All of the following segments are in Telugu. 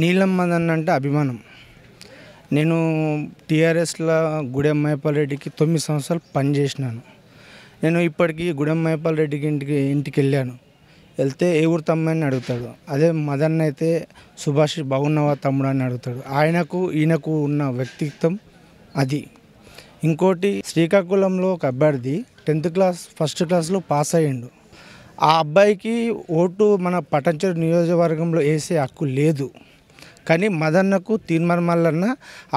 నీలమ్మదన్ అంటే అభిమానం నేను టీఆర్ఎస్లో గుడెం రెడ్డికి తొమ్మిది సంవత్సరాలు పనిచేసినాను నేను ఇప్పటికీ గుడెం రెడ్డికి ఇంటికి ఇంటికి వెళ్ళాను వెళ్తే ఏ ఊరు తమ్మని అడుగుతాడు అదే మదన్ అయితే సుభాష్ బాగున్నావా తమ్ముడు అని అడుగుతాడు ఆయనకు ఈయనకు ఉన్న వ్యక్తిత్వం అది ఇంకోటి శ్రీకాకుళంలో ఒక అభ్యర్థి టెన్త్ క్లాస్ ఫస్ట్ క్లాస్లో పాస్ అయ్యిండు ఆ అబ్బాయికి ఓటు మన పటంచర్ నియోజకవర్గంలో వేసే హక్కు లేదు కానీ మదన్నకు తీన్మర్మల్లన్న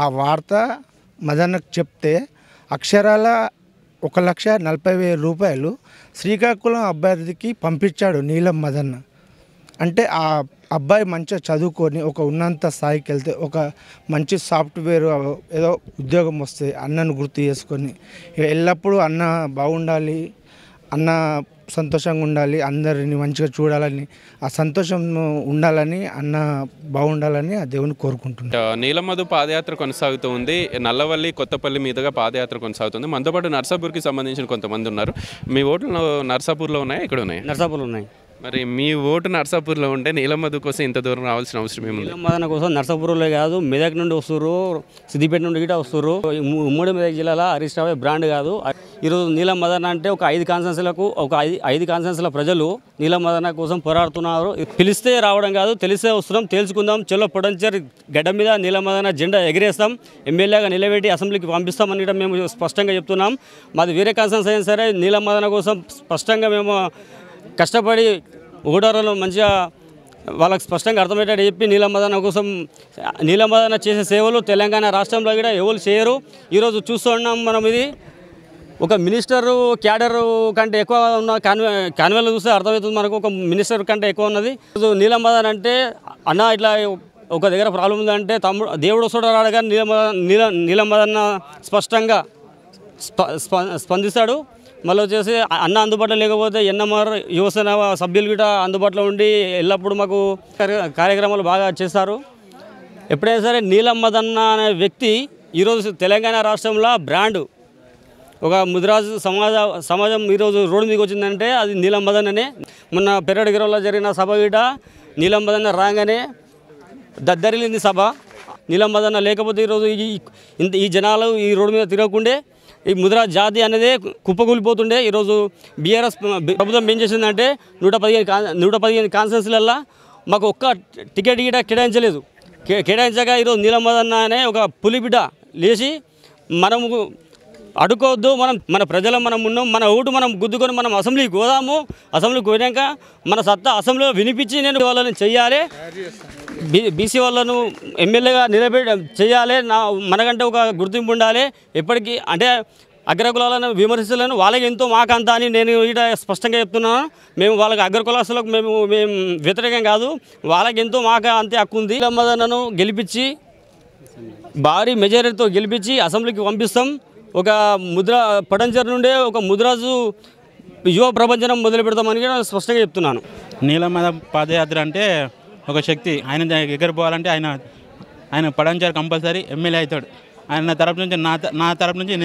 ఆ వార్త మదన్నకు చెప్తే అక్షరాల ఒక లక్ష నలభై వేల రూపాయలు శ్రీకాకుళం అభ్యర్థికి పంపించాడు నీలం మదన్న అంటే ఆ అబ్బాయి మంచిగా చదువుకొని ఒక ఉన్నంత స్థాయికి వెళ్తే ఒక మంచి సాఫ్ట్వేర్ ఏదో ఉద్యోగం వస్తే అన్నను గుర్తు చేసుకొని ఎల్లప్పుడూ అన్న బాగుండాలి అన్న సంతోషంగా ఉండాలి అందరిని మంచిగా చూడాలని ఆ సంతోషం ఉండాలని అన్న బాగుండాలని ఆ దేవుని కోరుకుంటున్నాను నీలమధు పాదయాత్ర కొనసాగుతూ ఉంది నల్లవల్లి కొత్తపల్లి మీదుగా పాదయాత్ర కొనసాగుతుంది మనతో పాటు నర్సాపూర్కి సంబంధించిన కొంతమంది ఉన్నారు మీ ఓట్లు నర్సాపూర్లో ఉన్నాయా ఇక్కడ ఉన్నాయి నర్సాపూర్లో ఉన్నాయి మరి మీ ఓటు నర్సాపూర్లో ఉంటే నీలమధు కోసం ఇంత దూరం రావాల్సిన అవసరం ఏమి నీలమ్మదన కోసం నర్సాపూర్లో కాదు మెదక్ నుండి వస్తున్నారు సిద్దిపేట నుండి గిట వస్తున్నారు ఉమ్మడి మెదక్ జిల్లాలో హరీష్ రావు బ్రాండ్ కాదు ఈరోజు నీలమదన అంటే ఒక ఐదు కాన్స్టెన్సీలకు ఒక ఐదు ఐదు కాన్స్టెన్సీల ప్రజలు నీలమ్మదన కోసం పోరాడుతున్నారు పిలిస్తే రావడం కాదు తెలిస్తే వస్తున్నాం తెలుసుకుందాం చెల్లో పొడంచర్ గడ్డ మీద నీలమదన జెండా ఎగిరేస్తాం ఎమ్మెల్యేగా నిలబెట్టి అసెంబ్లీకి పంపిస్తాం అని మేము స్పష్టంగా చెప్తున్నాం మాది వేరే కాన్సెన్స్ అయినా సరే నీలమ్మదన కోసం స్పష్టంగా మేము కష్టపడి ఒకటో మంచిగా వాళ్ళకి స్పష్టంగా అర్థమయ్యేటట్టు చెప్పి నీలంబదన కోసం నీలంబదన చేసే సేవలు తెలంగాణ రాష్ట్రంలో కూడా ఎవరు చేయరు ఈరోజు చూస్తున్నాం మనం ఇది ఒక మినిస్టరు క్యాడరు కంటే ఎక్కువ ఉన్న కాన్వే కాన్వేలో చూస్తే అర్థమవుతుంది మనకు ఒక మినిస్టర్ కంటే ఎక్కువ ఉన్నది నీలంబదన్ అంటే అన్న ఇట్లా ఒక దగ్గర ప్రాబ్లం ఉందంటే తమ్ముడు దేవుడు వస్తాడు రాడు కానీ నీలంబదన్ నీలంబదన్న స్పష్టంగా స్పందిస్తాడు మళ్ళీ వచ్చేసి అన్న అందుబాటులో లేకపోతే ఎన్ఎంఆర్ యువసేన సభ్యులు కూడా అందుబాటులో ఉండి ఎల్లప్పుడూ మాకు కార్యక్రమాలు బాగా చేస్తారు ఎప్పుడైనా సరే నీలమ్మదన్న అనే వ్యక్తి ఈరోజు తెలంగాణ రాష్ట్రంలో బ్రాండ్ ఒక ముదిరాజు సమాజ సమాజం ఈరోజు రోడ్డు మీకు వచ్చిందంటే అది నీలంబదన్ అనే మొన్న పెరడగిరంలో జరిగిన సభ గిట నీలంబదన్న రాగానే దద్దరిలింది సభ నీలంబదన్న లేకపోతే ఈరోజు ఇంత ఈ జనాలు ఈ రోడ్డు మీద తిరగకుండే ఈ ముద్ర జాతి అనేది కుప్పకూలిపోతుండే ఈరోజు బీఆర్ఎస్ ప్రభుత్వం ఏం చేసిందంటే నూట పదిహేను నూట పదిహేను కాన్స్టెన్సీలల్లో మాకు ఒక్క టికెట్ గిట కేటాయించలేదు కేటాయించాక ఈరోజు నీలమదన్న అనే ఒక పులిబిడ్డ లేచి మనము అడుకోవద్దు మనం మన ప్రజలు మనం ఉన్నాం మన ఊటు మనం గుద్దుకొని మనం అసెంబ్లీకి పోదాము అసెంబ్లీకి పోయాక మన సత్తా అసెంబ్లీలో వినిపించి నేను వాళ్ళని చేయాలి బీసీ వాళ్ళను ఎమ్మెల్యేగా నిలబెట్ట చేయాలి నా మనకంటే ఒక గుర్తింపు ఉండాలి ఎప్పటికీ అంటే అగ్రకులాలను విమర్శలను వాళ్ళకి ఎంతో మాకంత అని నేను ఇక్కడ స్పష్టంగా చెప్తున్నాను మేము వాళ్ళకి అగ్రకులాసులకు మేము మేము వ్యతిరేకం కాదు వాళ్ళకి ఎంతో మాకు అంతే హక్కు ఉంది గెలిపించి భారీ మెజారిటీతో గెలిపించి అసెంబ్లీకి పంపిస్తాం ఒక ముద్ర పటంచర్ నుండే ఒక ముద్రాజు యువ ప్రపంచం మొదలు పెడతామని నేను స్పష్టంగా చెప్తున్నాను నీలమ్మ పాదయాత్ర అంటే ఒక శక్తి ఆయన దగ్గర పోవాలంటే ఆయన ఆయన పడంచారు కంపల్సరీ ఎమ్మెల్యే అవుతాడు ఆయన తరపు నుంచి నా నా తరపు నుంచి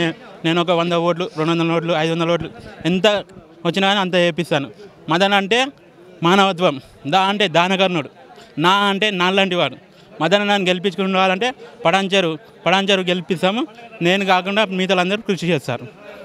నేను ఒక వంద ఓట్లు రెండు వందల ఓట్లు ఐదు వందల ఓట్లు ఎంత వచ్చినా కానీ అంత వేపిస్తాను మదన్ అంటే మానవత్వం దా అంటే దానకర్ణుడు నా అంటే నాలాంటి వాడు మదనన్నాన్ని గెలిపించుకుని రావాలంటే పడాంచారు పడాంచారు గెలిపిస్తాము నేను కాకుండా మిగతా అందరూ కృషి చేస్తారు